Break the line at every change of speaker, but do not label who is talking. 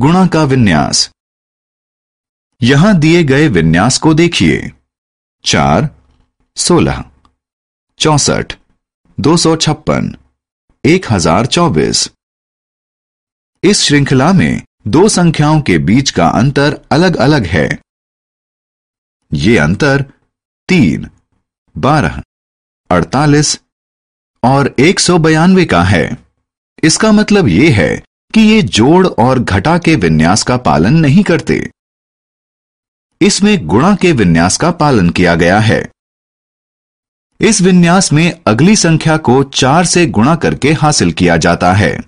गुणा का विन्यास यहां दिए गए विन्यास को देखिए चार सोलह चौसठ दो सौ छप्पन एक हजार चौबीस इस श्रृंखला में दो संख्याओं के बीच का अंतर अलग अलग है ये अंतर तीन बारह अड़तालीस और एक सौ बयानवे का है इसका मतलब यह है कि ये जोड़ और घटा के विन्यास का पालन नहीं करते इसमें गुणा के विन्यास का पालन किया गया है इस विन्यास में अगली संख्या को चार से गुणा करके हासिल किया जाता है